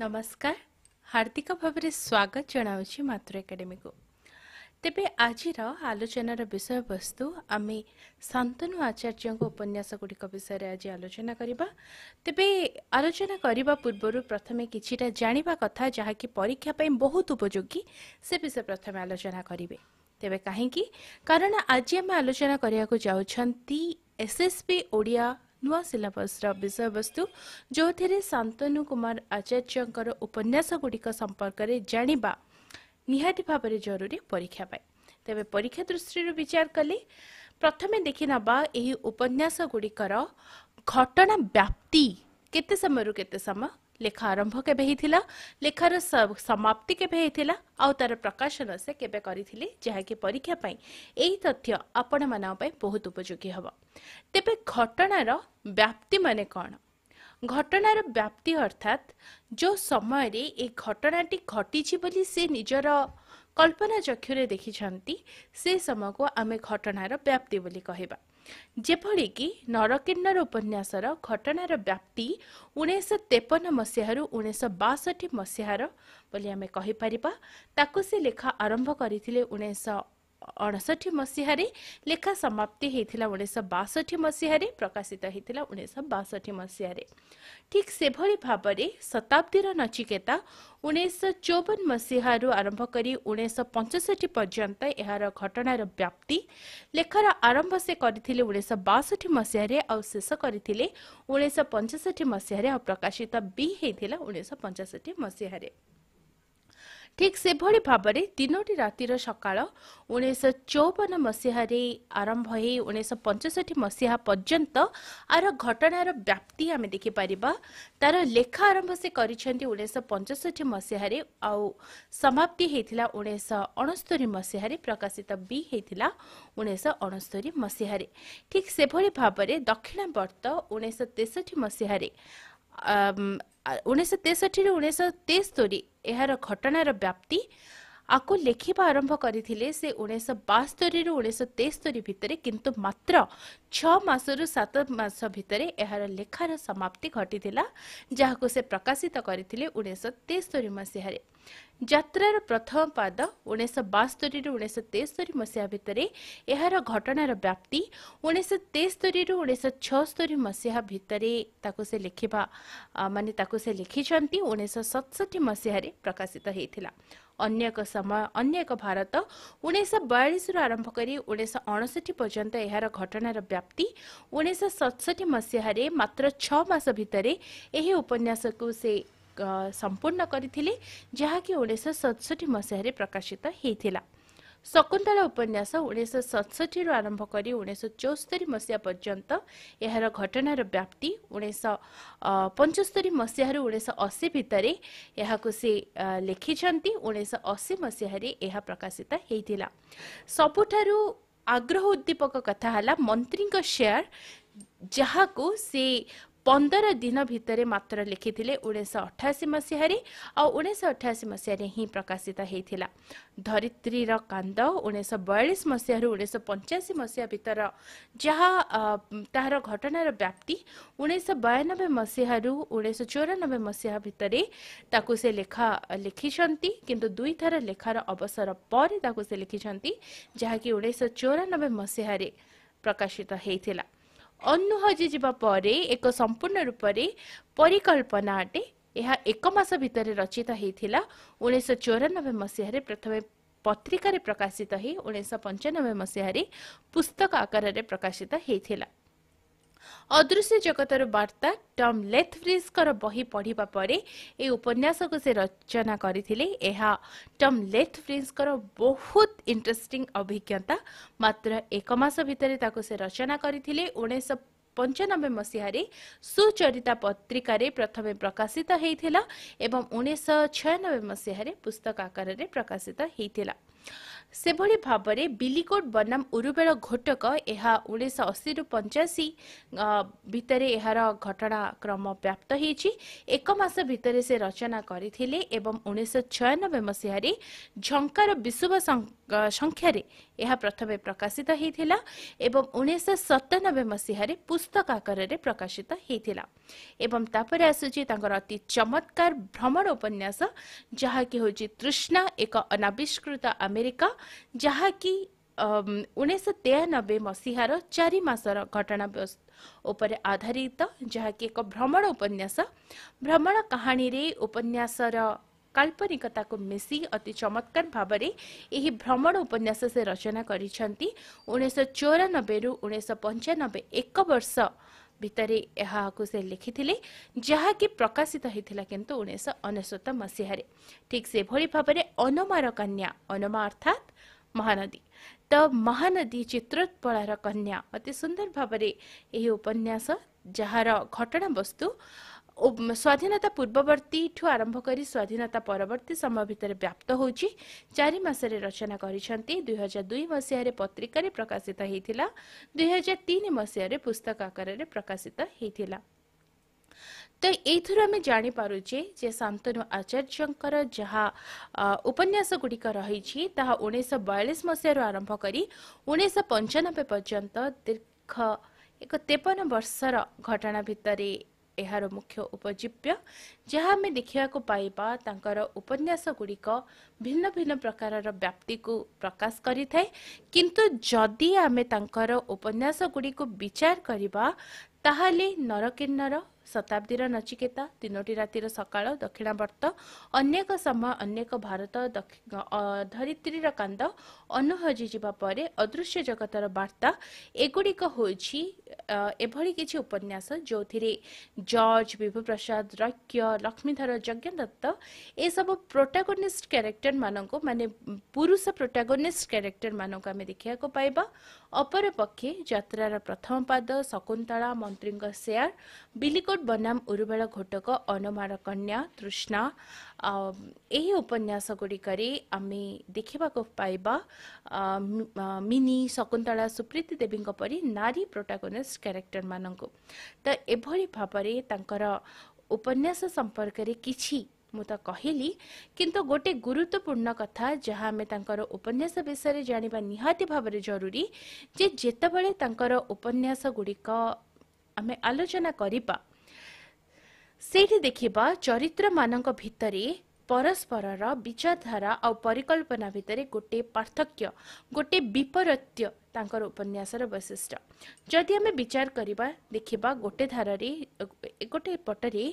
ନମସ୍କାର ହାର୍ଦ୍ଦିକ ଭାବରେ ସ୍ୱାଗତ ଜଣାଉଛି ମାତୃ ଏକାଡେମୀକୁ ତେବେ ଆଜିର ଆଲୋଚନାର ବିଷୟବସ୍ତୁ ଆମେ ଶାନ୍ତନୁ ଆଚାର୍ଯ୍ୟଙ୍କ ଉପନ୍ୟାସଗୁଡ଼ିକ ବିଷୟରେ ଆଜି ଆଲୋଚନା କରିବା ତେବେ ଆଲୋଚନା କରିବା ପୂର୍ବରୁ ପ୍ରଥମେ କିଛିଟା ଜାଣିବା କଥା ଯାହାକି ପରୀକ୍ଷା ପାଇଁ ବହୁତ ଉପଯୋଗୀ ସେ ବିଷୟ ପ୍ରଥମେ ଆଲୋଚନା କରିବେ ତେବେ କାହିଁକି କାରଣ ଆଜି ଆମେ ଆଲୋଚନା କରିବାକୁ ଯାଉଛନ୍ତି ଏସ୍ଏସ୍ବି ଓଡ଼ିଆ ନୂଆ ସିଲାବସ୍ର ବିଷୟବସ୍ତୁ ଯେଉଁଥିରେ ଶାନ୍ତନୁ କୁମାର ଆଚାର୍ଯ୍ୟଙ୍କର ଉପନ୍ୟାସଗୁଡ଼ିକ ସମ୍ପର୍କରେ ଜାଣିବା ନିହାତି ଭାବରେ ଜରୁରୀ ପରୀକ୍ଷା ପାଇଁ ତେବେ ପରୀକ୍ଷା ଦୃଷ୍ଟିରୁ ବିଚାର କଲେ ପ୍ରଥମେ ଦେଖିନେବା ଏହି ଉପନ୍ୟାସଗୁଡ଼ିକର ଘଟଣା ବ୍ୟାପ୍ତି କେତେ ସମୟରୁ କେତେ ସମୟ ଲେଖା ଆରମ୍ଭ କେବେ ହେଇଥିଲା ଲେଖାର ସମାପ୍ତି କେବେ ହେଇଥିଲା ଆଉ ତାର ପ୍ରକାଶନ ସେ କେବେ କରିଥିଲେ ଯାହାକି ପରୀକ୍ଷା ପାଇଁ ଏହି ତଥ୍ୟ ଆପଣମାନଙ୍କ ପାଇଁ ବହୁତ ଉପଯୋଗୀ ହେବ ତେବେ ଘଟଣାର ବ୍ୟାପ୍ତି ମାନେ କ'ଣ ଘଟଣାର ବ୍ୟାପ୍ତି ଅର୍ଥାତ୍ ଯେଉଁ ସମୟରେ ଏ ଘଟଣାଟି ଘଟିଛି ବୋଲି ସେ ନିଜର କଳ୍ପନା ଚକ୍ଷୁରେ ଦେଖିଛନ୍ତି ସେ ସମୟକୁ ଆମେ ଘଟଣାର ବ୍ୟାପ୍ତି ବୋଲି କହିବା ଯେଭଳିକି ନରକିନ୍ନର ଉପନ୍ୟାସର ଘଟଣାର ବ୍ୟାପ୍ତି ଉଣେଇଶହ ତେପନ ମସିହାରୁ ଉଣେଇଶହ ବାଷଠି ମସିହାର ବୋଲି ଆମେ କହିପାରିବା ତାକୁ ସେ ଲେଖା ଆରମ୍ଭ କରିଥିଲେ ଉଣେଇଶହ प्रकाशित हैठी मसहार ठिक सबैले शताब्दी र नचिकेता उनी मसु आरम्भ पञ्चठी पर्यन्त एहार घटना व्याप्ति लेखार आरम्भठी मस पचसठी मसहे प्रकाशित मसिहारे ଠିକ୍ ସେଭଳି ଭାବରେ ତିନୋଟି ରାତିର ସକାଳ ଉଣେଇଶହ ଚଉବନ ମସିହାରେ ଆରମ୍ଭ ହେଇ ଉଣେଇଶହ ପଞ୍ଚଷଠି ମସିହା ପର୍ଯ୍ୟନ୍ତ ଆର ଘଟଣାର ବ୍ୟାପ୍ତି ଆମେ ଦେଖିପାରିବା ତାର ଲେଖା ଆରମ୍ଭ ସେ କରିଛନ୍ତି ଉଣେଇଶହ ପଞ୍ଚଷଠି ମସିହାରେ ଆଉ ସମାପ୍ତି ହେଇଥିଲା ଉଣେଇଶହ ଅଣସ୍ତରୀ ମସିହାରେ ପ୍ରକାଶିତ ବି ହେଇଥିଲା ଉଣେଇଶହ ଅଣସ୍ତରୀ ମସିହାରେ ଠିକ୍ ସେଭଳି ଭାବରେ ଦକ୍ଷିଣ ବର୍ତ୍ତ ଉଣେଇଶହ ତେଷଠି ମସିହାରେ Um, ଉଣେଇଶହ ତେଷଠିରୁ ଉଣେଇଶହ ତେସ୍ତୋରୀ ଏହାର ଘଟଣାର ବ୍ୟାପ୍ତି ଆକୁ ଲେଖିବା ଆରମ୍ଭ କରିଥିଲେ ସେ ଉଣେଇଶହ ବାସ୍ତୋରୀରୁ ଉଣେଇଶହ ତେସ୍ତୋରୀ ଭିତରେ କିନ୍ତୁ ମାତ୍ର ଛଅ ମାସରୁ ସାତ ଭିତରେ ଏହାର ଲେଖାର ସମାପ୍ତି ଘଟିଥିଲା ଯାହାକୁ ସେ ପ୍ରକାଶିତ କରିଥିଲେ ଉଣେଇଶହ ତେସ୍ତୋରୀ ମସିହାରେ ଯାତ୍ରାର ପ୍ରଥମ ପାଦ ଉଣେଇଶହ ବାସ୍ତରୀରୁ ଉଣେଇଶହ ତେସ୍ତରୀ ମସିହା ଭିତରେ ଏହାର ଘଟଣାର ବ୍ୟାପ୍ତି ଉଣେଇଶହ ତେସ୍ତରୀରୁ ଉଣେଇଶହ ଛଅସ୍ତରୀ ମସିହା ଭିତରେ ତାକୁ ସେ ଲେଖିବା ମାନେ ତାକୁ ସେ ଲେଖିଛନ୍ତି ଉଣେଇଶହ ସତଷଠି ମସିହାରେ ପ୍ରକାଶିତ ହୋଇଥିଲା ଅନ୍ୟ ଏକ ସମୟ ଅନ୍ୟ ଏକ ଭାରତ ଉଣେଇଶହ ବୟାଳିଶରୁ ଆରମ୍ଭ କରି ଉଣେଇଶହ ଅଣଷଠି ପର୍ଯ୍ୟନ୍ତ ଏହାର ଘଟଣାର ବ୍ୟାପ୍ତି ଉଣେଇଶହ ସତଷଠି ମସିହାରେ ମାତ୍ର ଛଅ ମାସ ଭିତରେ ଏହି ଉପନ୍ୟାସକୁ ସେ ସମ୍ପୂର୍ଣ୍ଣ କରିଥିଲି ଯାହାକି ଉଣେଇଶହ ସତଷଠି ମସିହାରେ ପ୍ରକାଶିତ ହୋଇଥିଲା ଶକୁନ୍ତଳା ଉପନ୍ୟାସ ଉଣେଇଶହ ସତଷଠିରୁ ଆରମ୍ଭ କରି ଉଣେଇଶହ ଚଉସ୍ତରୀ ମସିହା ପର୍ଯ୍ୟନ୍ତ ଏହାର ଘଟଣାର ବ୍ୟାପ୍ତି ଉଣେଇଶହ ପଞ୍ଚସ୍ତରୀ ମସିହାରୁ ଉଣେଇଶହ ଅଶୀ ଭିତରେ ଏହାକୁ ସେ ଲେଖିଛନ୍ତି ଉଣେଇଶହ ଅଶୀ ମସିହାରେ ଏହା ପ୍ରକାଶିତ ହୋଇଥିଲା ସବୁଠାରୁ ଆଗ୍ରହ ଉଦ୍ଦୀପକ କଥା ହେଲା ମନ୍ତ୍ରୀଙ୍କ ସେୟାର ଯାହାକୁ ସେ पन्ध्र दिन भित्र मात्र लेखिथिले उन्नाइस अठासी मसहारे आउ उस अठासी मसहारे हिँ प्रकाशित हुन्छ धरित्री र का उन्नाइस बयाालिस मस उन्स पञ्चासी मसहा भित्र जहाँ त घटनार व्याप्ति उन्स बयानब्बे मसहु उन् चौरानब्बे मसहा भेखा लेखिन्छ दुई दुईथर लेखार अवसर पर से लिखिचान् जहाँकि उन्े सय चौरानब्बे मसिहारे प्रकाशित हुन्छ ଅନୁ ହଜିଯିବା ପରେ ଏକ ସମ୍ପୂର୍ଣ୍ଣ ରୂପରେ ପରିକଳ୍ପନା ଅଟେ ଏହା ଏକ ମାସ ଭିତରେ ରଚିତ ହୋଇଥିଲା ଉଣେଇଶହ ଚଉରାନବେ ମସିହାରେ ପ୍ରଥମେ ପତ୍ରିକାରେ ପ୍ରକାଶିତ ହୋଇ ଉଣେଇଶହ ପଞ୍ଚାନବେ ମସିହାରେ ପୁସ୍ତକ ଆକାରରେ ପ୍ରକାଶିତ ହୋଇଥିଲା ଅଦୃଶ୍ୟ ଜଗତର ବାର୍ତ୍ତା ଟମ୍ ଲେଥ୍ରିଜ୍ଙ୍କର ବହି ପଢ଼ିବା ପରେ ଏହି ଉପନ୍ୟାସକୁ ସେ ରଚନା କରିଥିଲେ ଏହା ଟମ୍ ଲେଥ୍ରିଜ୍ଙ୍କର ବହୁତ ଇଣ୍ଟରେଷ୍ଟିଂ ଅଭିଜ୍ଞତା ମାତ୍ର ଏକ ମାସ ଭିତରେ ତାକୁ ସେ ରଚନା କରିଥିଲେ ଉଣେଇଶହ ପଞ୍ଚାନବେ ମସିହାରେ ସୁଚରିତା ପତ୍ରିକାରେ ପ୍ରଥମେ ପ୍ରକାଶିତ ହୋଇଥିଲା ଏବଂ ଉଣେଇଶହ ଛୟାନବେ ମସିହାରେ ପୁସ୍ତକ ଆକାରରେ ପ୍ରକାଶିତ ହୋଇଥିଲା ସେଭଳି ଭାବରେ ବିଲିକୋଟ ବନାମ ଉରୁବେଳ ଘୋଟକ ଏହା ଉଣେଇଶହ ଅଶୀରୁ ପଞ୍ଚାଅଶୀ ଭିତରେ ଏହାର ଘଟଣାକ୍ରମ ବ୍ୟାପ୍ତ ହୋଇଛି ଏକ ମାସ ଭିତରେ ସେ ରଚନା କରିଥିଲେ ଏବଂ ଉଣେଇଶହ ଛୟାନବେ ମସିହାରେ ଝଙ୍କାର ବିଶୁଭ ସଂଖ୍ୟାରେ ଏହା ପ୍ରଥମେ ପ୍ରକାଶିତ ହୋଇଥିଲା ଏବଂ ଉଣେଇଶହ ସତାନବେ ମସିହାରେ ପୁସ୍ତକ ଆକାରରେ ପ୍ରକାଶିତ ହୋଇଥିଲା ଏବଂ ତାପରେ ଆସୁଛି ତାଙ୍କର ଅତି ଚମତ୍କାର ଭ୍ରମଣ ଉପନ୍ୟାସ ଯାହାକି ହେଉଛି ତୃଷ୍ଣା ଏକ ଅନାବିଷ୍କୃତ ଆମେରିକା ଯାହାକି ଉଣେଇଶହ ତେୟାନବେ ମସିହାର ଚାରି ମାସର ଘଟଣା ଉପରେ ଆଧାରିତ ଯାହାକି ଏକ ଭ୍ରମଣ ଉପନ୍ୟାସ ଭ୍ରମଣ କାହାଣୀରେ ଉପନ୍ୟାସର କାଳ୍ପନିକତାକୁ ମିଶି ଅତି ଚମତ୍କାର ଭାବରେ ଏହି ଭ୍ରମଣ ଉପନ୍ୟାସ ସେ ରଚନା କରିଛନ୍ତି ଉଣେଇଶହ ଚଉରାନବେରୁ ଉଣେଇଶହ ପଞ୍ଚାନବେ ଏକ ବର୍ଷ ଭିତରେ ଏହାକୁ ସେ ଲେଖିଥିଲେ ଯାହାକି ପ୍ରକାଶିତ ହୋଇଥିଲା କିନ୍ତୁ ଉଣେଇଶହ ଅନେଶ୍ୱତ ମସିହାରେ ଠିକ୍ ସେଭଳି ଭାବରେ ଅନମାର କନ୍ୟା ଅନମା ଅର୍ଥାତ୍ ମହାନଦୀ ତ ମହାନଦୀ ଚିତ୍ରୋତ୍ପଳାର କନ୍ୟା ଅତି ସୁନ୍ଦର ଭାବରେ ଏହି ଉପନ୍ୟାସ ଯାହାର ଘଟଣାବସ୍ତୁ ସ୍ୱାଧୀନତା ପୂର୍ବବର୍ତ୍ତୀଠୁ ଆରମ୍ଭ କରି ସ୍ୱାଧୀନତା ପରବର୍ତ୍ତୀ ସମୟ ଭିତରେ ବ୍ୟାପ୍ତ ହୋଇଛି ଚାରି ମାସରେ ରଚନା କରିଛନ୍ତି ଦୁଇହଜାର ଦୁଇ ମସିହାରେ ପତ୍ରିକାରେ ପ୍ରକାଶିତ ହୋଇଥିଲା ଦୁଇହଜାର ତିନି ମସିହାରେ ପୁସ୍ତକ ଆକାରରେ ପ୍ରକାଶିତ ହୋଇଥିଲା ତ ଏଇଥିରୁ ଆମେ ଜାଣିପାରୁଛେ ଯେ ଶାନ୍ତନୁ ଆଚାର୍ଯ୍ୟଙ୍କର ଯାହା ଉପନ୍ୟାସ ଗୁଡ଼ିକ ରହିଛି ତାହା ଉଣେଇଶହ ବୟାଳିଶ ମସିହାରୁ ଆରମ୍ଭ କରି ଉଣେଇଶହ ପଞ୍ଚାନବେ ପର୍ଯ୍ୟନ୍ତ ଦୀର୍ଘ ଏକ ତେପନ ବର୍ଷର ଘଟଣା ଭିତରେ मुख्य उपजीव्य जहाँ आम देखाको पाइपसुडिक भिन्न भिन्न प्रकार को प्रकाश तंकर उपन्यास विचार विचारक ତାହେଲେ ନରକିନ୍ନର ଶତାବ୍ଦୀର ନଚିକେତା ତିନୋଟି ରାତିର ସକାଳ ଦକ୍ଷିଣାବର୍ତ୍ତ ଅନେକ ସମୟ ଅନେକ ଭାରତ ଧରିତ୍ରୀର କାନ୍ଦ ଅନୁହଜିଯିବା ପରେ ଅଦୃଶ୍ୟ ଜଗତର ବାର୍ତ୍ତା ଏଗୁଡ଼ିକ ହେଉଛି ଏଭଳି କିଛି ଉପନ୍ୟାସ ଯେଉଁଥିରେ ଜର୍ଜ ବିଭୁପ୍ରସାଦ ରୈକ୍ୟ ଲକ୍ଷ୍ମୀଧର ଯଜ୍ଞ ଦତ୍ତ ଏସବୁ ପ୍ରୋଟାଗୋନିଷ୍ଟ କ୍ୟାରେକ୍ଟର ମାନଙ୍କୁ ମାନେ ପୁରୁଷ ପ୍ରୋଟାଗୋନିଷ୍ଟ କ୍ୟାରେକ୍ଟର ମାନଙ୍କୁ ଆମେ ଦେଖିବାକୁ ପାଇବା प्रथम पाद शकुन्तला मन्त्री सेयर बिलिकोट बनाम उर्वे घटक अनमा कन्या तृष्णा यही उपन्यास गुडिक आमे पाइबा मिन शकुन्त सुप्रीति देवी परि नारी प्रोटागोनस्ट क्यारेक्टर म एभरि भावना उपन्यास सम्पर्कले कि ମୁଁ ତ କହିଲି କିନ୍ତୁ ଗୋଟିଏ ଗୁରୁତ୍ୱପୂର୍ଣ୍ଣ କଥା ଯାହା ଆମେ ତାଙ୍କର ଉପନ୍ୟାସ ବିଷୟରେ ଜାଣିବା ନିହାତି ଭାବରେ ଜରୁରୀ ଯେ ଯେତେବେଳେ ତାଙ୍କର ଉପନ୍ୟାସଗୁଡ଼ିକ ଆମେ ଆଲୋଚନା କରିବା ସେଇଠି ଦେଖିବା ଚରିତ୍ରମାନଙ୍କ ଭିତରେ ପରସ୍ପରର ବିଚାରଧାରା ଆଉ ପରିକଳ୍ପନା ଭିତରେ ଗୋଟିଏ ପାର୍ଥକ୍ୟ ଗୋଟିଏ ବିପରତ୍ୟ ତାଙ୍କର ଉପନ୍ୟାସର ବୈଶିଷ୍ଟ୍ୟ ଯଦି ଆମେ ବିଚାର କରିବା ଦେଖିବା ଗୋଟେ ଧାରାରେ ଗୋଟେ ପଟରେ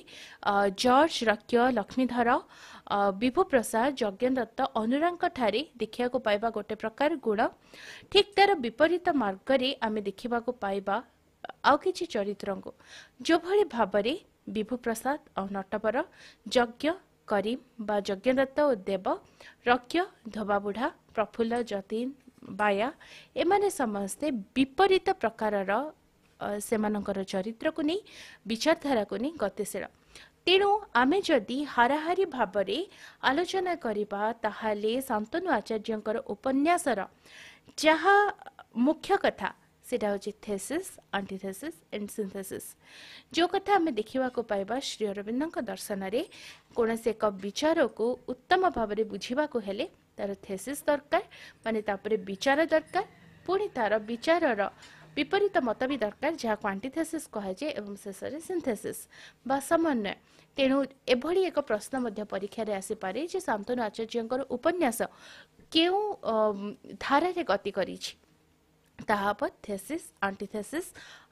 ଜର୍ଜ ରକ୍ୟ ଲକ୍ଷ୍ମୀଧର ବିଭୁପ୍ରସାଦ ଯଜ୍ଞ ଦତ୍ତ ଅନୁରାଙ୍କ ଠାରେ ଦେଖିବାକୁ ପାଇବା ଗୋଟେ ପ୍ରକାର ଗୁଣ ଠିକ୍ ତାର ବିପରୀତ ମାର୍ଗରେ ଆମେ ଦେଖିବାକୁ ପାଇବା ଆଉ କିଛି ଚରିତ୍ରଙ୍କୁ ଯେଉଁଭଳି ଭାବରେ ବିଭୁପ୍ରସାଦ ଆଉ ନଟବର ଯଜ୍ଞ କରିମ୍ ବା ଯଜ୍ଞଦତ୍ତ ଓ ଦେବ ରକ୍ୟ ଧୋବାବୁଢ଼ା ପ୍ରଫୁଲ୍ଲ ଯତୀନ ବାୟା ଏମାନେ ସମସ୍ତେ ବିପରୀତ ପ୍ରକାରର ସେମାନଙ୍କର ଚରିତ୍ରକୁ ନେଇ ବିଚାରଧାରାକୁ ନେଇ ଗତିଶୀଳ ତେଣୁ ଆମେ ଯଦି ହାରାହାରି ଭାବରେ ଆଲୋଚନା କରିବା ତାହେଲେ ଶାନ୍ତନୁ ଆଚାର୍ଯ୍ୟଙ୍କର ଉପନ୍ୟାସର ଯାହା ମୁଖ୍ୟ କଥା ସେଇଟା ହେଉଛି ଥେସିସ୍ ଆଣ୍ଟିଥେସିସ୍ ଏଣ୍ଡ ସିନ୍ଥେସିସ୍ ଯେଉଁ କଥା ଆମେ ଦେଖିବାକୁ ପାଇବା ଶ୍ରୀ ଅରବିନ୍ଦଙ୍କ ଦର୍ଶନରେ କୌଣସି ଏକ ବିଚାରକୁ ଉତ୍ତମ ଭାବରେ ବୁଝିବାକୁ ହେଲେ ତାର ଥେସିସ୍ ଦରକାର ମାନେ ତାପରେ ବିଚାର ଦରକାର ପୁଣି ତାର ବିଚାରର ବିପରୀତ ମତ ବି ଦରକାର ଯାହାକୁ ଆଣ୍ଟିଥେସିସ୍ କୁହାଯାଏ ଏବଂ ଶେଷରେ ସିନ୍ଥେସିସ୍ ବା ସମନ୍ୱୟ ତେଣୁ ଏଭଳି ଏକ ପ୍ରଶ୍ନ ମଧ୍ୟ ପରୀକ୍ଷାରେ ଆସିପାରେ ଯେ ଶାନ୍ତନୁ ଆଚାର୍ଯ୍ୟଙ୍କର ଉପନ୍ୟାସ କେଉଁ ଧାରାରେ ଗତି କରିଛି ତାହା ହେବ ଥେସିସ୍ ଆଣ୍ଟିଥେସିସ୍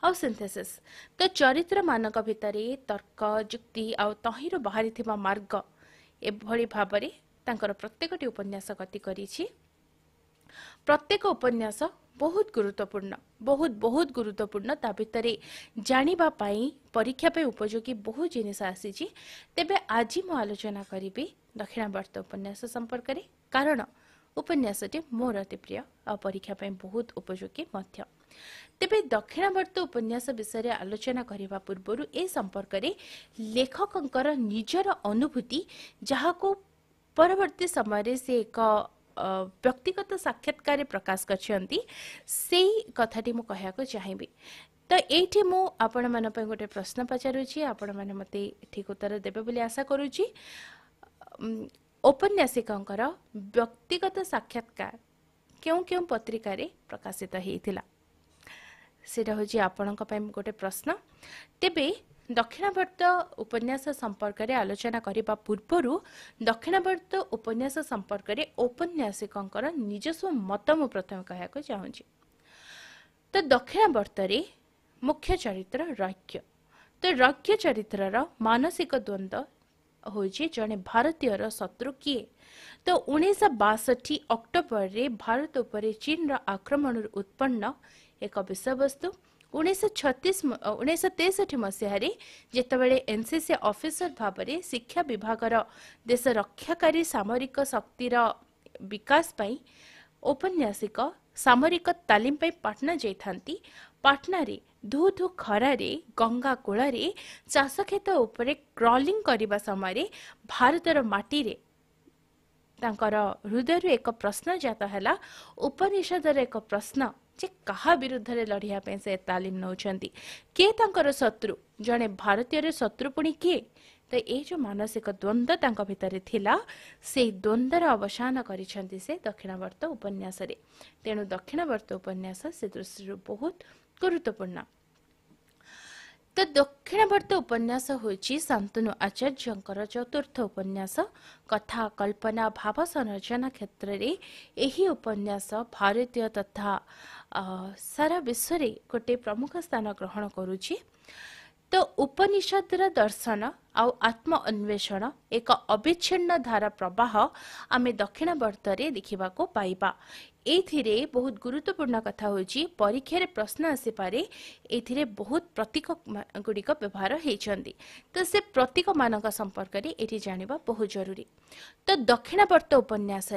ଆଉ ସିନ୍ଥେସିସ୍ ତ ଚରିତ୍ରମାନଙ୍କ ଭିତରେ ତର୍କ ଯୁକ୍ତି ଆଉ ତହିଁରୁ ବାହାରିଥିବା ମାର୍ଗ ଏଭଳି ଭାବରେ तर प्रत्येकटि उपन्यास गति प्रत्येक उपन्यास बहुत गुरुत्वपूर्ण बहुत बहुत गुरुत्वपूर्ण ता जानिबा पई परीक्षा पे उपयोगी बहुत गुत्तवपूर्ण ताभर जाँदापक्षापी बहु जो आलोचना दक्षिण भारतीय उपन्यास सम्पर्कले कारण उपन्यास मोर अति प्रिय आ परीक्षा पे बहुत उपयोगी मध्य तिण भारतीय उपन्यास विषय आलोचना करबा पूर्वहरू ए सम्पर्कले निजर अनुभूति परवर्ती समय से एक व्यक्तिगत साक्षात्कार प्रकाश गर्नु आपण्नु गोटे प्रश्न पचास आपण मते ठीक उत्तर दब आशा औपन्यासिक व्यक्तिगत साक्षात्कार केही के पत्रकार प्रकाशित हुन्छ हजुर आपण गोटे प्रश्न तपाईँ ଦକ୍ଷିଣବର୍ତ୍ତ ଉପନ୍ୟାସ ସମ୍ପର୍କରେ ଆଲୋଚନା କରିବା ପୂର୍ବରୁ ଦକ୍ଷିଣବର୍ତ୍ତ ଉପନ୍ୟାସ ସମ୍ପର୍କରେ ଔପନ୍ୟାସିକଙ୍କର ନିଜସ୍ୱ ମତ ମୁଁ ପ୍ରଥମେ କହିବାକୁ ଚାହୁଁଛି ତ ଦକ୍ଷିଣବର୍ତ୍ତରେ ମୁଖ୍ୟ ଚରିତ୍ର ରୈକ୍ୟ ତ ରୈକ୍ୟ ଚରିତ୍ରର ମାନସିକ ଦ୍ୱନ୍ଦ୍ୱ ହେଉଛି ଜଣେ ଭାରତୀୟର ଶତ୍ରୁ କିଏ ତ ଉଣେଇଶହ ବାଷଠି ଅକ୍ଟୋବରରେ ଭାରତ ଉପରେ ଚୀନର ଆକ୍ରମଣରୁ ଉତ୍ପନ୍ନ ଏକ ବିଷୟବସ୍ତୁ ଉଣେଇଶହ ଛତିଶ ଉଣେଇଶହ ତେଷଠି ମସିହାରେ ଯେତେବେଳେ ଏନ୍ସିସି ଅଫିସର ଭାବରେ ଶିକ୍ଷା ବିଭାଗର ଦେଶ ରକ୍ଷାକାରୀ ସାମରିକ ଶକ୍ତିର ବିକାଶ ପାଇଁ ଔପନ୍ୟାସିକ ସାମରିକ ତାଲିମ ପାଇଁ ପାଟନା ଯାଇଥାନ୍ତି ପାଟନାରେ ଧୂ ଧୂ ଖରାରେ ଗଙ୍ଗା କୂଳରେ ଚାଷ କ୍ଷେତ ଉପରେ କ୍ରଲିଂ କରିବା ସମୟରେ ଭାରତର ମାଟିରେ ତାଙ୍କର ହୃଦୟରୁ ଏକ ପ୍ରଶ୍ନ ଜାତ ହେଲା ଉପନିଷଦର ଏକ ପ୍ରଶ୍ନ ଯେ କାହା ବିରୁଦ୍ଧରେ ଲଢ଼ିବା ପାଇଁ ସେ ତାଲିମ ନେଉଛନ୍ତି କିଏ ତାଙ୍କର ଶତ୍ରୁ ଜଣେ ଭାରତୀୟର ଶତ୍ରୁ ପୁଣି କିଏ ତ ଏଇ ଯେଉଁ ମାନସିକ ଦ୍ୱନ୍ଦ୍ୱ ତାଙ୍କ ଭିତରେ ଥିଲା ସେଇ ଦ୍ୱନ୍ଦ୍ୱର ଅବସାନ କରିଛନ୍ତି ସେ ଦକ୍ଷିଣବର୍ତ୍ତ ଉପନ୍ୟାସରେ ତେଣୁ ଦକ୍ଷିଣବର୍ତ୍ତ ଉପନ୍ୟାସ ସେ ଦୃଷ୍ଟିରୁ ବହୁତ ଗୁରୁତ୍ୱପୂର୍ଣ୍ଣ ତ ଦକ୍ଷିଣବର୍ତ୍ତ ଉପନ୍ୟାସ ହେଉଛି ଶାନ୍ତନୁ ଆଚାର୍ଯ୍ୟଙ୍କର ଚତୁର୍ଥ ଉପନ୍ୟାସ କଥା କଳ୍ପନା ଭାବ ସଂରଚନା କ୍ଷେତ୍ରରେ ଏହି ଉପନ୍ୟାସ ଭାରତୀୟ ତଥା ସାରା ବିଶ୍ୱରେ ଗୋଟିଏ ପ୍ରମୁଖ ସ୍ଥାନ ଗ୍ରହଣ କରୁଛି त उपनिषदर दर्शन आउ अन्वेषण एक अविच्छिन्न धारा प्रवाह आमे दक्षिण भारतले देखाको एथिरे बहुत गुरुत्वपूर्ण कथा हौ परीक्षा प्रश्न पारे एथिरे बहुत प्रतीक गुडिक व्यवहार हुन्छ त प्रतीक संपर्क म एथि एउटा बहुत जरुरी त दक्षिण भारत उपन्यास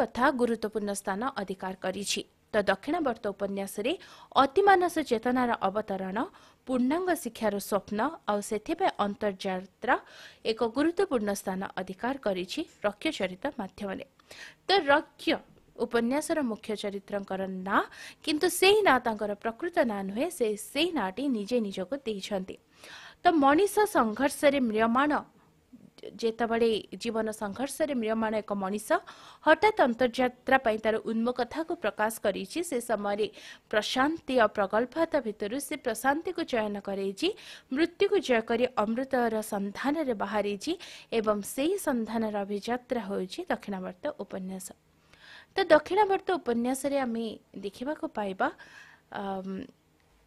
कथा गुरुत्वपूर्ण स्थान अधिकार गरि ତ ଦକ୍ଷିଣାବର୍ତ୍ତ ଉପନ୍ୟାସରେ ଅତିମାନସ ଚେତନାର ଅବତରଣ ପୂର୍ଣ୍ଣାଙ୍ଗ ଶିକ୍ଷାର ସ୍ୱପ୍ନ ଆଉ ସେଥିପାଇଁ ଅନ୍ତର୍ଯାତ୍ରା ଏକ ଗୁରୁତ୍ୱପୂର୍ଣ୍ଣ ସ୍ଥାନ ଅଧିକାର କରିଛି ରକ୍ଷ ଚରିତ ମାଧ୍ୟମରେ ତ ରକ୍ଷ ଉପନ୍ୟାସର ମୁଖ୍ୟ ଚରିତ୍ରଙ୍କର ନାଁ କିନ୍ତୁ ସେହି ନାଁ ତାଙ୍କର ପ୍ରକୃତ ନାଁ ନୁହେଁ ସେ ସେହି ନାଁଟି ନିଜେ ନିଜକୁ ଦେଇଛନ୍ତି ତ ମଣିଷ ସଂଘର୍ଷରେ ମ୍ରିୟମାଣ ଯେତେବେଳେ ଜୀବନ ସଂଘର୍ଷରେ ମ୍ରିୟମାଣ ଏକ ମଣିଷ ହଠାତ୍ ଅନ୍ତର୍ଯାତ୍ରା ପାଇଁ ତାର ଉନ୍ମୁଖତାକୁ ପ୍ରକାଶ କରିଛି ସେ ସମୟରେ ପ୍ରଶାନ୍ତି ଓ ପ୍ରଗଲ୍ଭତା ଭିତରୁ ସେ ପ୍ରଶାନ୍ତିକୁ ଚୟନ କରେଇଛି ମୃତ୍ୟୁକୁ ଜୟ କରି ଅମୃତର ସନ୍ଧାନରେ ବାହାରିଛି ଏବଂ ସେହି ସନ୍ଧାନର ଅଭିଯାତ୍ରା ହେଉଛି ଦକ୍ଷିଣାବର୍ତ୍ତ ଉପନ୍ୟାସ ତ ଦକ୍ଷିଣାବର୍ତ୍ତ ଉପନ୍ୟାସରେ ଆମେ ଦେଖିବାକୁ ପାଇବା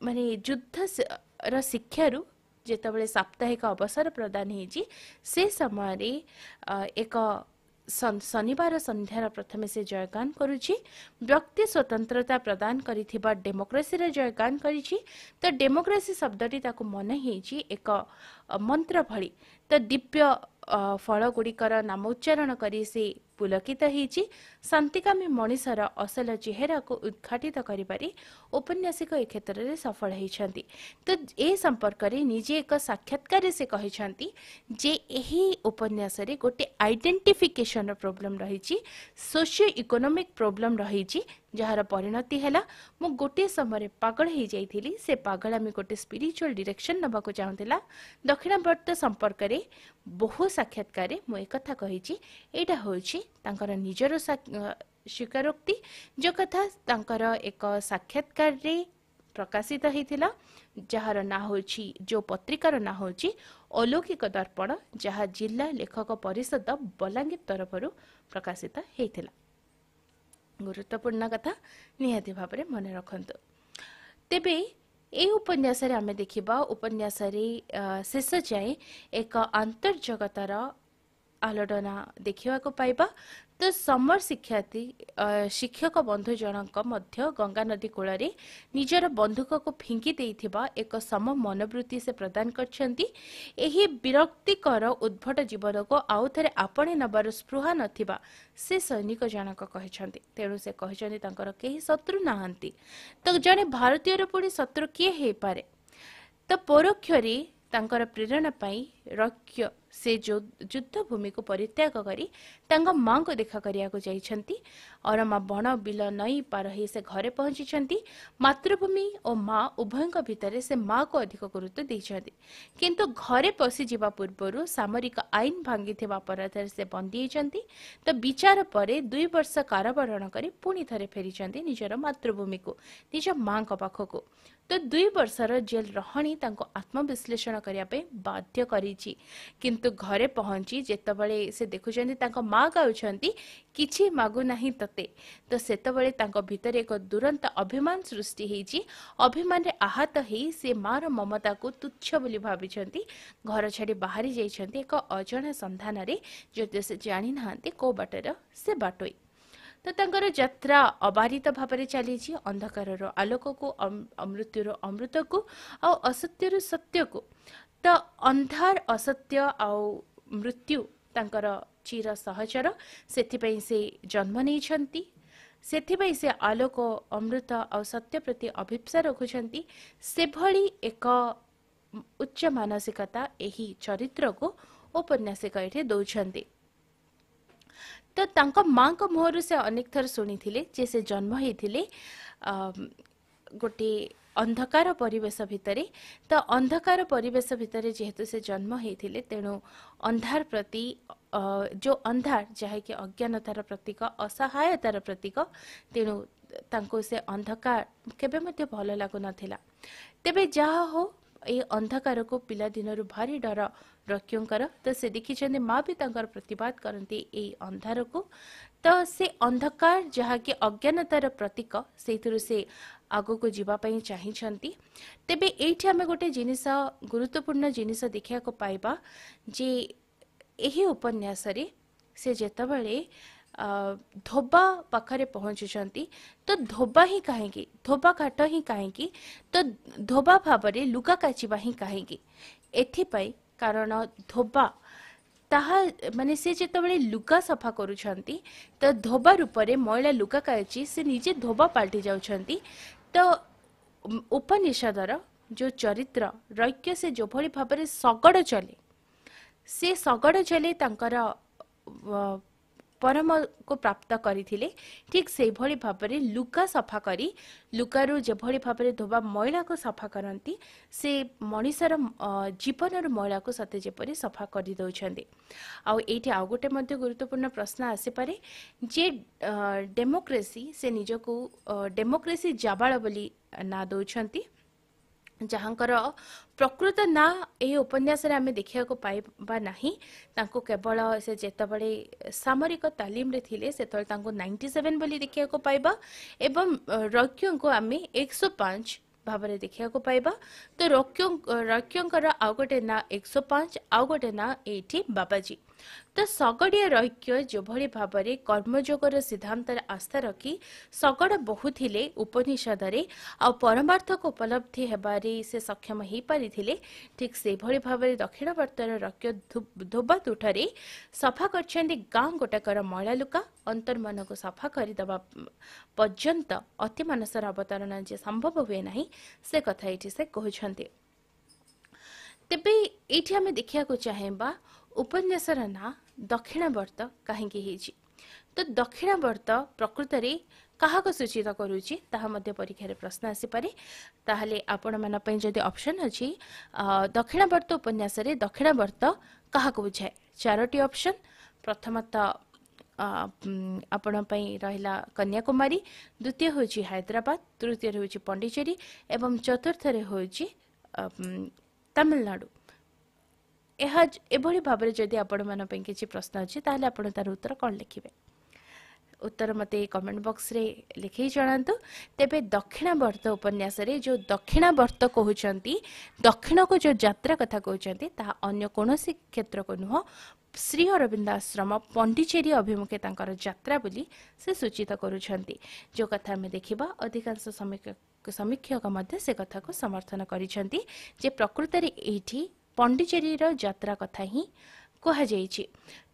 ମାନେ ଯୁଦ୍ଧର ଶିକ୍ଷାରୁ जतिबेला साप्ताहिक अवसर प्रदान से समय एक शनिबार प्रथमे से जयगान व्यक्ति स्वतन्त्रता प्रदान गरिमोक्रेसी र जगान गरिमोक्रासी शब्दले त मनहै चाहिँ एक मंत्र भली त दिव्य ଫଳଗୁଡ଼ିକର ନାମ ଉଚ୍ଚାରଣ କରି ସେ ପୁଲକିତ ହୋଇଛି ଶାନ୍ତିକାମୀ ମଣିଷର ଅସଲ ଚେହେରାକୁ ଉଦ୍ଘାଟିତ କରିବାରେ ଔପନ୍ୟାସିକ ଏ କ୍ଷେତ୍ରରେ ସଫଳ ହୋଇଛନ୍ତି ତ ଏ ସମ୍ପର୍କରେ ନିଜେ ଏକ ସାକ୍ଷାତକାରରେ ସେ କହିଛନ୍ତି ଯେ ଏହି ଉପନ୍ୟାସରେ ଗୋଟେ ଆଇଡେଣ୍ଟିଫିକେସନର ପ୍ରୋବ୍ଲେମ୍ ରହିଛି ସୋସିଓ ଇକୋନୋମିକ୍ ପ୍ରୋବ୍ଲେମ୍ ରହିଛି ଯାହାର ପରିଣତି ହେଲା ମୁଁ ଗୋଟିଏ ସମୟରେ ପାଗଳ ହୋଇଯାଇଥିଲି ସେ ପାଗଳ ଆମେ ଗୋଟିଏ ସ୍ପିରିଚୁଆଲ୍ ଡିରେକ୍ସନ୍ ନେବାକୁ ଚାହୁଁଥିଲା ଦକ୍ଷିଣ ଭାରତ ସମ୍ପର୍କରେ ବହୁ ସାକ୍ଷାତକାରରେ ମୁଁ ଏକଥା କହିଛି ଏଇଟା ହେଉଛି ତାଙ୍କର ନିଜର ସ୍ୱୀକାରୋକ୍ତି ଯେଉଁ କଥା ତାଙ୍କର ଏକ ସାକ୍ଷାତକାରରେ ପ୍ରକାଶିତ ହୋଇଥିଲା ଯାହାର ନାଁ ହେଉଛି ଯେଉଁ ପତ୍ରିକାର ନାଁ ହେଉଛି ଅଲୌକିକ ଦର୍ପଣ ଯାହା ଜିଲ୍ଲା ଲେଖକ ପରିଷଦ ବଲାଙ୍ଗୀର ତରଫରୁ ପ୍ରକାଶିତ ହୋଇଥିଲା ଗୁରୁତ୍ୱପୂର୍ଣ୍ଣ କଥା ନିହାତି ଭାବରେ ମନେ ରଖନ୍ତୁ ତେବେ এই উপন্যাসরে আমি দেখিবা উপন্যাসরে শেষ যায় এক আন্তর্জগতর ଆଲୋଡ଼ନା ଦେଖିବାକୁ ପାଇବା ତ ସମର ଶିକ୍ଷାର୍ଥୀ ଶିକ୍ଷକ ବନ୍ଧୁ ଜଣଙ୍କ ମଧ୍ୟ ଗଙ୍ଗା ନଦୀ କୂଳରେ ନିଜର ବନ୍ଧୁକକୁ ଫିଙ୍ଗି ଦେଇଥିବା ଏକ ସମ ମନୋବୃତ୍ତି ସେ ପ୍ରଦାନ କରିଛନ୍ତି ଏହି ବିରକ୍ତିକର ଉଦ୍ଭଟ ଜୀବନକୁ ଆଉଥରେ ଆପଣେ ନେବାର ସ୍ପୃହା ନଥିବା ସେ ସୈନିକ ଜଣକ କହିଛନ୍ତି ତେଣୁ ସେ କହିଛନ୍ତି ତାଙ୍କର କେହି ଶତ୍ରୁ ନାହାନ୍ତି ତ ଜଣେ ଭାରତୀୟର ପୁଣି ଶତ୍ରୁ କିଏ ହେଇପାରେ ତ ପରୋକ୍ଷରେ ତାଙ୍କର ପ୍ରେରଣା ପାଇଁ ରକ୍ୟ ସେ ଯୁଦ୍ଧଭୂମିକୁ ପରିତ୍ୟାଗ କରି ତାଙ୍କ ମାଆଙ୍କୁ ଦେଖା କରିବାକୁ ଯାଇଛନ୍ତି ଅରମା ବଣ ବିଲ ନଈ ପାର ହୋଇ ସେ ଘରେ ପହଞ୍ଚିଛନ୍ତି ମାତୃଭୂମି ଓ ମା ଉଭୟଙ୍କ ଭିତରେ ସେ ମାଆକୁ ଅଧିକ ଗୁରୁତ୍ୱ ଦେଇଛନ୍ତି କିନ୍ତୁ ଘରେ ପଶିଯିବା ପୂର୍ବରୁ ସାମରିକ ଆଇନ ଭାଙ୍ଗିଥିବା ଅପରାଧରେ ସେ ବନ୍ଦୀ ହୋଇଛନ୍ତି ତ ବିଚାର ପରେ ଦୁଇ ବର୍ଷ କାରାବରଣ କରି ପୁଣି ଥରେ ଫେରିଛନ୍ତି ନିଜର ମାତୃଭୂମିକୁ ନିଜ ମାଆଙ୍କ ପାଖକୁ ତ ଦୁଇ ବର୍ଷର ଜେଲ୍ ରହଣି ତାଙ୍କୁ ଆତ୍ମବିଶ୍ଳେଷଣ କରିବା ପାଇଁ ବାଧ୍ୟ କରି କରିଛି କିନ୍ତୁ ଘରେ ପହଞ୍ଚି ଯେତେବେଳେ ସେ ଦେଖୁଛନ୍ତି ତାଙ୍କ ମା ଗାଉଛନ୍ତି କିଛି ମାଗୁନାହିଁ ତତେ ତ ସେତେବେଳେ ତାଙ୍କ ଭିତରେ ଏକ ଦୁରନ୍ତ ଅଭିମାନ ସୃଷ୍ଟି ହେଇଛି ଅଭିମାନରେ ଆହତ ହେଇ ସେ ମାର ମମତାକୁ ତୁଚ୍ଛ ବୋଲି ଭାବିଛନ୍ତି ଘର ଛାଡ଼ି ବାହାରି ଯାଇଛନ୍ତି ଏକ ଅଜଣା ସନ୍ଧାନରେ ଯଦିଓ ସେ ଜାଣିନାହାନ୍ତି କେଉଁ ବାଟର ସେ ବାଟୋଇ ତ ତାଙ୍କର ଯାତ୍ରା ଅବାରିତ ଭାବରେ ଚାଲିଛି ଅନ୍ଧକାରର ଆଲୋକକୁ ମୃତ୍ୟୁରୁ ଅମୃତକୁ ଆଉ ଅସତ୍ୟରୁ ସତ୍ୟକୁ त अन्धार असत्य आउ मृत्यु तंकर चिर सहचर र त्यही से जन्म नै से आलोक अमृत आउ सत्य प्रति अभिप्सा एक उच्च मानसिकता यही चरित्रको औपन्यासिक दोसन त से अनेक थर शुनिले जन्महैले गीत अंधकार परेश भाई तो अंधकार परेश भाई जेहेतु से जन्म होते तेणु अंधार प्रति जो अंधार जहा कि अज्ञानतार प्रतीक असहायतार प्रतीक तेणु से अंधकार केवे भल लगुन तेरे जहा हो ये अंधकार को पिलादिन भारी डर रक्षर तो से देखी माँ भी प्रतिवाद करती अंधार को तो से अंधकार जहा कि अज्ञानतार प्रतीक से ଆଗକୁ ଯିବା ପାଇଁ ଚାହିଁଛନ୍ତି ତେବେ ଏଇଠି ଆମେ ଗୋଟେ ଜିନିଷ ଗୁରୁତ୍ୱପୂର୍ଣ୍ଣ ଜିନିଷ ଦେଖିବାକୁ ପାଇବା ଯେ ଏହି ଉପନ୍ୟାସରେ ସେ ଯେତେବେଳେ ଧୋବା ପାଖରେ ପହଞ୍ଚୁଛନ୍ତି ତ ଧୋବା ହିଁ କାହିଁକି ଧୋବା କାଟ ହିଁ କାହିଁକି ତ ଧୋବା ଭାବରେ ଲୁଗା କାଚିବା ହିଁ କାହିଁକି ଏଥିପାଇଁ କାରଣ ଧୋବା ତାହା ମାନେ ସେ ଯେତେବେଳେ ଲୁଗା ସଫା କରୁଛନ୍ତି ତ ଧୋବା ରୂପରେ ମଇଳା ଲୁଗା କାଚି ସେ ନିଜେ ଧୋବା ପାଲଟି ଯାଉଛନ୍ତି ଖଟ ଉପନିଷଦର ଯେଉଁ ଚରିତ୍ର ରୈକ୍ୟ ସେ ଯେଭଳି ଭାବରେ ଶଗଡ଼ ଚଲେ ସେ ଶଗଡ଼ ଚଲେ ତାଙ୍କର ପରମକୁ ପ୍ରାପ୍ତ କରିଥିଲେ ଠିକ୍ ସେହିଭଳି ଭାବରେ ଲୁଗା ସଫା କରି ଲୁଗାରୁ ଯେଭଳି ଭାବରେ ଧୋବା ମଇଳାକୁ ସଫା କରନ୍ତି ସେ ମଣିଷର ଜୀବନର ମଇଳାକୁ ସତେ ଯେପରି ସଫା କରିଦେଉଛନ୍ତି ଆଉ ଏଇଠି ଆଉ ଗୋଟେ ମଧ୍ୟ ଗୁରୁତ୍ୱପୂର୍ଣ୍ଣ ପ୍ରଶ୍ନ ଆସିପାରେ ଯେ ଡେମୋକ୍ରେସି ସେ ନିଜକୁ ଡେମୋକ୍ରେସି ଜାବାଳ ବୋଲି ନାଁ ଦେଉଛନ୍ତି ଯାହାଙ୍କର ପ୍ରକୃତ ନାଁ ଏହି ଉପନ୍ୟାସରେ ଆମେ ଦେଖିବାକୁ ପାଇବା ନାହିଁ ତାଙ୍କୁ କେବଳ ସେ ଯେତେବେଳେ ସାମରିକ ତାଲିମରେ ଥିଲେ ସେତେବେଳେ ତାଙ୍କୁ ନାଇଣ୍ଟି ସେଭେନ୍ ବୋଲି ଦେଖିବାକୁ ପାଇବା ଏବଂ ରୈକ୍ୟଙ୍କୁ ଆମେ ଏକଶହ ପାଞ୍ଚ ଭାବରେ ଦେଖିବାକୁ ପାଇବା ତ ରୈକ୍ୟ ରୈକ୍ୟଙ୍କର ଆଉ ଗୋଟେ ନାଁ ଏକଶହ ପାଞ୍ଚ ଆଉ ଗୋଟେ ନାଁ ଏଇଠି ବାବାଜୀ ତ ଶଗଡ଼ିଆ ରହିକ୍ୟ ଯେଭଳି ଭାବରେ କର୍ମଯୋଗର ସିଦ୍ଧାନ୍ତରେ ଆସ୍ଥା ରଖି ଶଗଡ଼ ବହୁଥିଲେ ଉପନିଷଦରେ ଆଉ ପରମାର୍ଥକୁ ଉପଲବ୍ଧି ହେବାରେ ସେ ସକ୍ଷମ ହୋଇପାରିଥିଲେ ଠିକ୍ ସେଭଳି ଭାବରେ ଦକ୍ଷିଣ ବର୍ତ୍ତର ରକ୍ୟ ଧୋବାତୁଠାରେ ସଫା କରିଛନ୍ତି ଗାଁ ଗୋଟାକର ମଇଳା ଲୁକା ଅନ୍ତର୍ମନକୁ ସଫା କରିଦେବା ପର୍ଯ୍ୟନ୍ତ ଅତିମାନସର ଅବତରଣ ଯେ ସମ୍ଭବ ହୁଏ ନାହିଁ ସେ କଥା ଏଠି ସେ କହୁଛନ୍ତି ତେବେ ଏଇଠି ଆମେ ଦେଖିବାକୁ ଚାହିଁବା ଉପନ୍ୟାସର ନାଁ ଦକ୍ଷିଣାବର୍ତ୍ତ କାହିଁକି ହେଇଛି ତ ଦକ୍ଷିଣାବର୍ତ୍ତ ପ୍ରକୃତରେ କାହାକୁ ସୂଚିତ କରୁଛି ତାହା ମଧ୍ୟ ପରୀକ୍ଷାରେ ପ୍ରଶ୍ନ ଆସିପାରେ ତାହେଲେ ଆପଣମାନଙ୍କ ପାଇଁ ଯଦି ଅପସନ୍ ଅଛି ଦକ୍ଷିଣାବର୍ତ୍ତ ଉପନ୍ୟାସରେ ଦକ୍ଷିଣାବର୍ତ୍ତ କାହାକୁ ବୁଝାଏ ଚାରୋଟି ଅପସନ୍ ପ୍ରଥମତଃ ଆପଣଙ୍କ ପାଇଁ ରହିଲା କନ୍ୟାକୁମାରୀ ଦ୍ୱିତୀୟ ହେଉଛି ହାଇଦ୍ରାବାଦ ତୃତୀୟରେ ହେଉଛି ପଣ୍ଡିଚେରୀ ଏବଂ ଚତୁର୍ଥରେ ହେଉଛି ତାମିଲନାଡ଼ୁ ଏହା ଏଭଳି ଭାବରେ ଯଦି ଆପଣମାନଙ୍କ ପାଇଁ କିଛି ପ୍ରଶ୍ନ ଅଛି ତାହେଲେ ଆପଣ ତାର ଉତ୍ତର କ'ଣ ଲେଖିବେ ଉତ୍ତର ମୋତେ କମେଣ୍ଟ ବକ୍ସରେ ଲେଖେଇ ଜଣାନ୍ତୁ ତେବେ ଦକ୍ଷିଣାବର୍ତ୍ତ ଉପନ୍ୟାସରେ ଯେଉଁ ଦକ୍ଷିଣାବର୍ତ୍ତ କହୁଛନ୍ତି ଦକ୍ଷିଣକୁ ଯେଉଁ ଯାତ୍ରା କଥା କହୁଛନ୍ତି ତାହା ଅନ୍ୟ କୌଣସି କ୍ଷେତ୍ରକୁ ନୁହଁ ଶ୍ରୀ ଅରବିନ୍ଦ ଆଶ୍ରମ ପଣ୍ଡିଚେରୀ ଅଭିମୁଖେ ତାଙ୍କର ଯାତ୍ରା ବୋଲି ସେ ସୂଚିତ କରୁଛନ୍ତି ଯେଉଁ କଥା ଆମେ ଦେଖିବା ଅଧିକାଂଶ ସମୀକ୍ଷକ ମଧ୍ୟ ସେ କଥାକୁ ସମର୍ଥନ କରିଛନ୍ତି ଯେ ପ୍ରକୃତରେ ଏଇଠି ପଣ୍ଡିଚେରୀର ଯାତ୍ରା କଥା ହିଁ କୁହାଯାଇଛି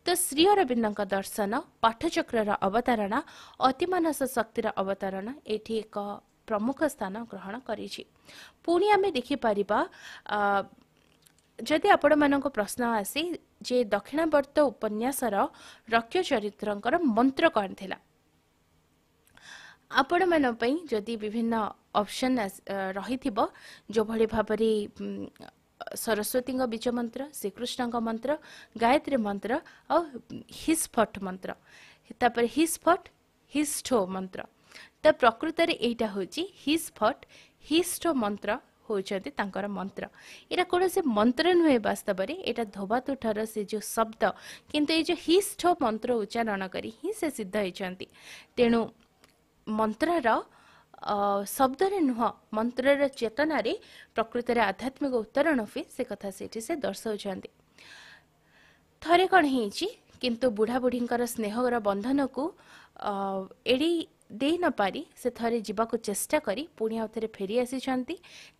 ତ ଶ୍ରୀ ଅରବିନ୍ଦଙ୍କ ଦର୍ଶନ ପାଠଚକ୍ରର ଅବତାରଣା ଅତିମାନସ ଶକ୍ତିର ଅବତାରଣା ଏଠି ଏକ ପ୍ରମୁଖ ସ୍ଥାନ ଗ୍ରହଣ କରିଛି ପୁଣି ଆମେ ଦେଖିପାରିବା ଯଦି ଆପଣମାନଙ୍କୁ ପ୍ରଶ୍ନ ଆସେ ଯେ ଦକ୍ଷିଣବର୍ତ୍ତ ଉପନ୍ୟାସର ରକ୍ଷ ଚରିତ୍ରଙ୍କର ମନ୍ତ୍ର କ'ଣ ଥିଲା ଆପଣମାନଙ୍କ ପାଇଁ ଯଦି ବିଭିନ୍ନ ଅପସନ୍ ରହିଥିବ ଯେଉଁଭଳି ଭାବରେ ସରସ୍ୱତୀଙ୍କ ବୀଜ ମନ୍ତ୍ର ଶ୍ରୀକୃଷ୍ଣଙ୍କ ମନ୍ତ୍ର ଗାୟତ୍ରୀ ମନ୍ତ୍ର ଆଉ ହିସ୍ ଫଟ୍ ମନ୍ତ୍ର ତାପରେ ହିସ୍ ଫଟ୍ ହିସ୍ ଠୋ ମନ୍ତ୍ର ତ ପ୍ରକୃତରେ ଏଇଟା ହେଉଛି ହିସ୍ ହିସ୍ଫଟ ହିସ୍ଠୋ ମନ୍ତ୍ର ହେଉଛନ୍ତି ତାଙ୍କର ମନ୍ତ୍ର ଏଇଟା କୌଣସି ମନ୍ତ୍ର ନୁହେଁ ବାସ୍ତବରେ ଏଇଟା ଧୋବାତୁଠାର ସେ ଯେଉଁ ଶବ୍ଦ କିନ୍ତୁ ଏଇ ଯେଉଁ ହିସ୍ଠୋ ମନ୍ତ୍ର ଉଚ୍ଚାରଣ କରି ହିଁ ସେ ସିଦ୍ଧ ହେଇଛନ୍ତି ତେଣୁ ମନ୍ତ୍ରର ଶବ୍ଦରେ ନୁହଁ ମନ୍ତ୍ରର ଚେତନାରେ ପ୍ରକୃତରେ ଆଧ୍ୟାତ୍ମିକ ଉତ୍ତରଣ ବି ସେ କଥା ସେଠି ସେ ଦର୍ଶାଉଛନ୍ତି ଥରେ କ'ଣ ହେଇଛି କିନ୍ତୁ ବୁଢ଼ାବୁଢ଼ୀଙ୍କର ସ୍ନେହର ବନ୍ଧନକୁ ଏଡ଼ି ଦେଇ ନପାରି ସେ ଥରେ ଯିବାକୁ ଚେଷ୍ଟା କରି ପୁଣି ଆଉ ଥରେ ଫେରି ଆସିଛନ୍ତି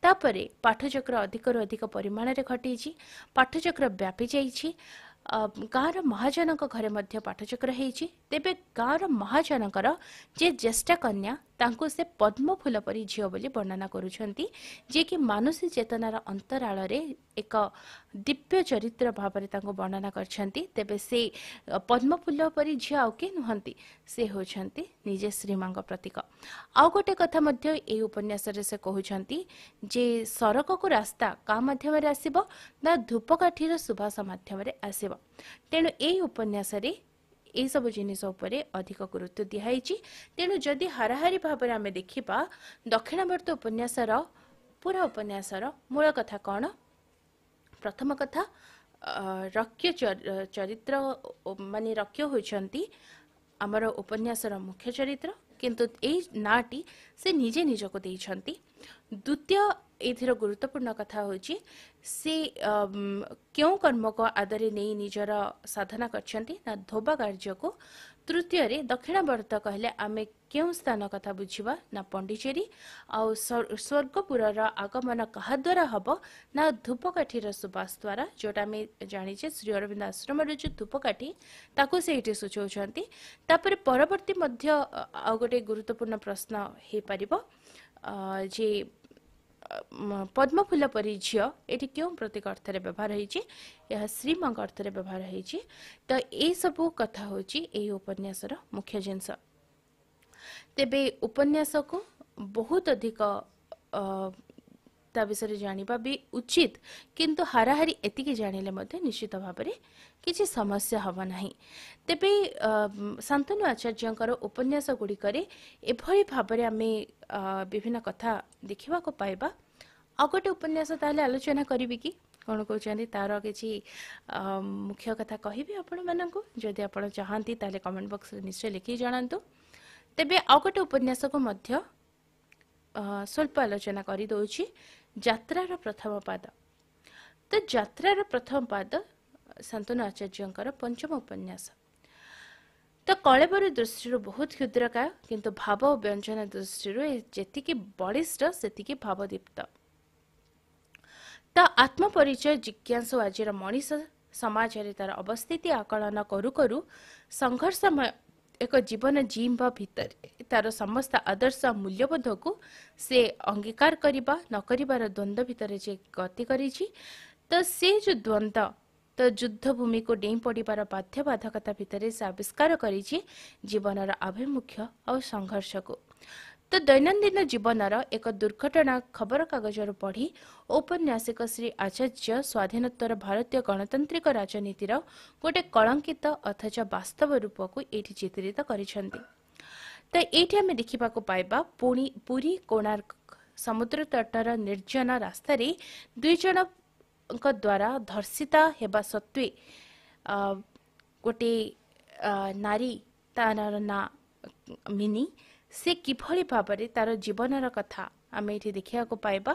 ତାପରେ ପାଠଚକ୍ର ଅଧିକରୁ ଅଧିକ ପରିମାଣରେ ଘଟିଛି ପାଠଚକ୍ର ବ୍ୟାପି ଯାଇଛି ଗାଁର ମହାଜନଙ୍କ ଘରେ ମଧ୍ୟ ପାଠଚକ୍ର ହେଇଛି ତେବେ ଗାଁର ମହାଜନଙ୍କର ଯିଏ ଜ୍ୟେଷ୍ଠ କନ୍ୟା ତାଙ୍କୁ ସେ ପଦ୍ମଫୁଲ ପରି ଝିଅ ବୋଲି ବର୍ଣ୍ଣନା କରୁଛନ୍ତି ଯିଏକି ମାନସୀ ଚେତନାର ଅନ୍ତରାଳରେ ଏକ ଦିବ୍ୟ ଚରିତ୍ର ଭାବରେ ତାଙ୍କୁ ବର୍ଣ୍ଣନା କରିଛନ୍ତି ତେବେ ସେ ପଦ୍ମଫୁଲ ପରି ଝିଅ ଆଉ କିଏ ନୁହନ୍ତି ସେ ହେଉଛନ୍ତି ନିଜେ ଶ୍ରୀମାଙ୍କ ପ୍ରତୀକ ଆଉ ଗୋଟେ କଥା ମଧ୍ୟ ଏହି ଉପନ୍ୟାସରେ ସେ କହୁଛନ୍ତି ଯେ ସରକକୁ ରାସ୍ତା କାହା ମାଧ୍ୟମରେ ଆସିବ ନା ଧୂପକାଠିର ସୁଭାଷ ମାଧ୍ୟମରେ ଆସିବ ତେଣୁ ଏହି ଉପନ୍ୟାସରେ ଏସବୁ ଜିନିଷ ଉପରେ ଅଧିକ ଗୁରୁତ୍ୱ ଦିଆହେଇଛି ତେଣୁ ଯଦି ହାରାହାରି ଭାବରେ ଆମେ ଦେଖିବା ଦକ୍ଷିଣାବର୍ତ୍ତ ଉପନ୍ୟାସର ପୁରା ଉପନ୍ୟାସର ମୂଳ କଥା କ'ଣ ପ୍ରଥମ କଥା ରକ୍ୟ ଚରିତ୍ର ମାନେ ରକ୍ୟ ହୋଇଛନ୍ତି ଆମର ଉପନ୍ୟାସର ମୁଖ୍ୟ ଚରିତ୍ର କିନ୍ତୁ ଏଇ ନାଁଟି ସେ ନିଜେ ନିଜକୁ ଦେଇଛନ୍ତି ଦ୍ୱିତୀୟ ଏଥିର ଗୁରୁତ୍ୱପୂର୍ଣ୍ଣ କଥା ହେଉଛି ସେ କେଉଁ କର୍ମକୁ ଆଦରେ ନେଇ ନିଜର ସାଧନା କରିଛନ୍ତି ନା ଧୋବା କାର୍ଯ୍ୟକୁ ତୃତୀୟରେ ଦକ୍ଷିଣ ଭାରତ କହିଲେ ଆମେ କେଉଁ ସ୍ଥାନ କଥା ବୁଝିବା ନା ପଣ୍ଡିଚେରୀ ଆଉ ସ୍ୱର୍ଗପୁରର ଆଗମନ କାହାଦ୍ୱାରା ହେବ ନା ଧୂପକାଠିର ସୁବାସ ଦ୍ୱାରା ଯେଉଁଟା ଆମେ ଜାଣିଛେ ଶ୍ରୀ ଅରବିନ୍ଦ ଆଶ୍ରମରେ ଯେଉଁ ଧୂପକାଠି ତାକୁ ସେଇଠି ସୁଚାଉଛନ୍ତି ତାପରେ ପରବର୍ତ୍ତୀ ମଧ୍ୟ ଆଉ ଗୋଟେ ଗୁରୁତ୍ୱପୂର୍ଣ୍ଣ ପ୍ରଶ୍ନ ହେଇପାରିବ ଯେ पद्मफुल परि झियो यी के प्रतिको अर्थले व्यवहार यह यहाँ श्रीमा अर्थले व्यवहार हुन्छ त सब कथा उपन्यास र मुख्य जिस को बहुत अधिक ତା ବିଷୟରେ ଜାଣିବା ବି ଉଚିତ କିନ୍ତୁ ହାରାହାରି ଏତିକି ଜାଣିଲେ ମଧ୍ୟ ନିଶ୍ଚିତ ଭାବରେ କିଛି ସମସ୍ୟା ହେବ ନାହିଁ ତେବେ ଶାନ୍ତନୁ ଆଚାର୍ଯ୍ୟଙ୍କର ଉପନ୍ୟାସ ଗୁଡ଼ିକରେ ଏଭଳି ଭାବରେ ଆମେ ବିଭିନ୍ନ କଥା ଦେଖିବାକୁ ପାଇବା ଆଉ ଗୋଟେ ଉପନ୍ୟାସ ତାହେଲେ ଆଲୋଚନା କରିବି କି କ'ଣ କହୁଛନ୍ତି ତାର କିଛି ମୁଖ୍ୟ କଥା କହିବି ଆପଣମାନଙ୍କୁ ଯଦି ଆପଣ ଚାହାନ୍ତି ତାହେଲେ କମେଣ୍ଟ ବକ୍ସରେ ନିଶ୍ଚୟ ଲେଖିକି ଜଣାନ୍ତୁ ତେବେ ଆଉ ଗୋଟେ ଉପନ୍ୟାସକୁ ମଧ୍ୟ ସ୍ୱଳ୍ପ ଆଲୋଚନା କରିଦେଉଛି ଯାତ୍ରାର ପ୍ରଥମ ପାଦ ତ ଯାତ୍ରାର ପ୍ରଥମ ପାଦ ଶାନ୍ତନୁ ଆଚାର୍ଯ୍ୟଙ୍କର ପଞ୍ଚମ ଉପନ୍ୟାସ ତ କଳେବର ଦୃଷ୍ଟିରୁ ବହୁତ କ୍ଷୁଦ୍ରକାୟ କିନ୍ତୁ ଭାବ ଓ ବ୍ୟଞ୍ଜନ ଦୃଷ୍ଟିରୁ ଯେତିକି ବଳିଷ୍ଠ ସେତିକି ଭାବଦୀପ୍ତ ତ ଆତ୍ମପରିଚୟ ଜିଜ୍ଞାସୁ ଆଜିର ମଣିଷ ସମାଜରେ ତାର ଅବସ୍ଥିତି ଆକଳନ କରୁ କରୁ ସଂଘର୍ଷମୟ ଏକ ଜୀବନ ଜିମ୍ବା ଭିତରେ ତାର ସମସ୍ତ ଆଦର୍ଶ ମୂଲ୍ୟବୋଧକୁ ସେ ଅଙ୍ଗୀକାର କରିବା ନ କରିବାର ଦ୍ୱନ୍ଦ୍ୱ ଭିତରେ ଯେ ଗତି କରିଛି ତ ସେ ଯେଉଁ ଦ୍ୱନ୍ଦ୍ୱ ତ ଯୁଦ୍ଧ ଭୂମିକୁ ଡେଇଁ ପଡ଼ିବାର ବାଧ୍ୟବାଧକତା ଭିତରେ ସେ ଆବିଷ୍କାର କରିଛି ଜୀବନର ଆଭିମୁଖ୍ୟ ଆଉ ସଂଘର୍ଷକୁ ତ ଦୈନନ୍ଦିନ ଜୀବନର ଏକ ଦୁର୍ଘଟଣା ଖବରକାଗଜରୁ ପଢ଼ି ଔପନ୍ୟାସିକ ଶ୍ରୀ ଆଚାର୍ଯ୍ୟ ସ୍ୱାଧୀନତାର ଭାରତୀୟ ଗଣତାନ୍ତ୍ରିକ ରାଜନୀତିର ଗୋଟିଏ କଳଙ୍କିତ ଅଥଚ ବାସ୍ତବ ରୂପକୁ ଏଇଠି ଚିତ୍ରିତ କରିଛନ୍ତି ତ ଏଇଠି ଆମେ ଦେଖିବାକୁ ପାଇବା ପୁଣି ପୁରୀ କୋଣାର୍କ ସମୁଦ୍ର ତଟର ନିର୍ଜନ ରାସ୍ତାରେ ଦୁଇ ଜଣଙ୍କ ଦ୍ୱାରା ଧର୍ଷିତା ହେବା ସତ୍ତ୍ୱେ ଗୋଟିଏ ନାରୀ ତାର ନାଁ ମିନି ସେ କିଭଳି ଭାବରେ ତାର ଜୀବନର କଥା ଆମେ ଏଠି ଦେଖିବାକୁ ପାଇବା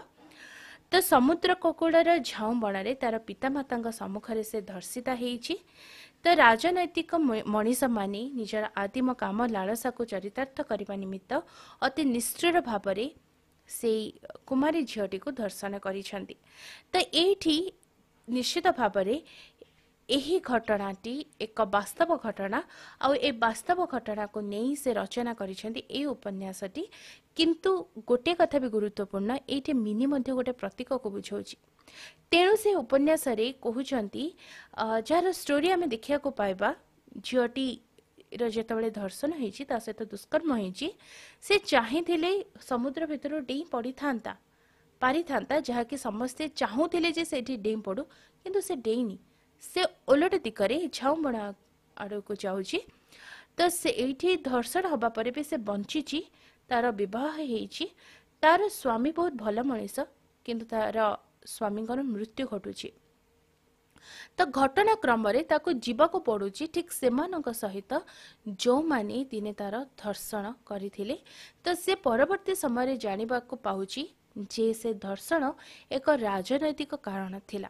ତ ସମୁଦ୍ର କୁକୁଡ଼ାର ଝାଉଁ ବଣାରେ ତାର ପିତାମାତାଙ୍କ ସମ୍ମୁଖରେ ସେ ଧର୍ଷିତା ହେଇଛି ତ ରାଜନୈତିକ ମଣିଷମାନେ ନିଜର ଆଦିମ କାମ ଲାଳସାକୁ ଚରିତାର୍ଥ କରିବା ନିମିତ୍ତ ଅତି ନିଷ୍ଠୁର ଭାବରେ ସେଇ କୁମାରୀ ଝିଅଟିକୁ ଧର୍ଷଣ କରିଛନ୍ତି ତ ଏଇଠି ନିଶ୍ଚିତ ଭାବରେ ଏହି ଘଟଣାଟି ଏକ ବାସ୍ତବ ଘଟଣା ଆଉ ଏ ବାସ୍ତବ ଘଟଣାକୁ ନେଇ ସେ ରଚନା କରିଛନ୍ତି ଏହି ଉପନ୍ୟାସଟି କିନ୍ତୁ ଗୋଟିଏ କଥା ବି ଗୁରୁତ୍ୱପୂର୍ଣ୍ଣ ଏଇଠି ମିନି ମଧ୍ୟ ଗୋଟେ ପ୍ରତୀକକୁ ବୁଝାଉଛି ତେଣୁ ସେ ଉପନ୍ୟାସରେ କହୁଛନ୍ତି ଯାହାର ଷ୍ଟୋରି ଆମେ ଦେଖିବାକୁ ପାଇବା ଝିଅଟିର ଯେତେବେଳେ ଧର୍ଷଣ ହେଇଛି ତା ସହିତ ଦୁଷ୍କର୍ମ ହେଇଛି ସେ ଚାହିଁଥିଲେ ସମୁଦ୍ର ଭିତରୁ ଡେଇଁ ପଡ଼ିଥାନ୍ତା ପାରିଥାନ୍ତା ଯାହାକି ସମସ୍ତେ ଚାହୁଁଥିଲେ ଯେ ସେଠି ଡେଇଁ ପଡ଼ୁ କିନ୍ତୁ ସେ ଡେଇଁନି से सेल्लट दिक झाउँ बढा आडको जाउँछ त धर्षण हावापर वञ्चि तार बहु तार स्वामी बहुत भए किंतु तारो स्वामी स्वामीको मृत्यु घटु त घटनाक्रमै तडु ठिक समा सहित जो मैले दिन तार धर्षण परवर्ती समय जान् ଯେ ସେ ଧର୍ଷଣ ଏକ ରାଜନୈତିକ କାରଣ ଥିଲା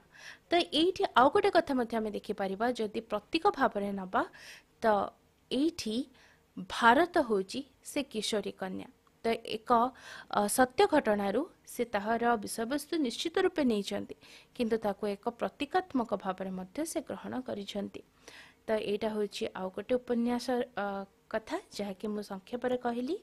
ତ ଏଇଠି ଆଉ ଗୋଟେ କଥା ମଧ୍ୟ ଆମେ ଦେଖିପାରିବା ଯଦି ପ୍ରତୀକ ଭାବରେ ନେବା ତ ଏଇଠି ଭାରତ ହେଉଛି ସେ କିଶୋରୀ କନ୍ୟା ତ ଏକ ସତ୍ୟ ଘଟଣାରୁ ସେ ତାହାର ବିଷୟବସ୍ତୁ ନିଶ୍ଚିତ ରୂପେ ନେଇଛନ୍ତି କିନ୍ତୁ ତାକୁ ଏକ ପ୍ରତୀକାତ୍ମକ ଭାବରେ ମଧ୍ୟ ସେ ଗ୍ରହଣ କରିଛନ୍ତି ତ ଏଇଟା ହେଉଛି ଆଉ ଗୋଟେ ଉପନ୍ୟାସ କଥା ଯାହାକି ମୁଁ ସଂକ୍ଷେପରେ କହିଲି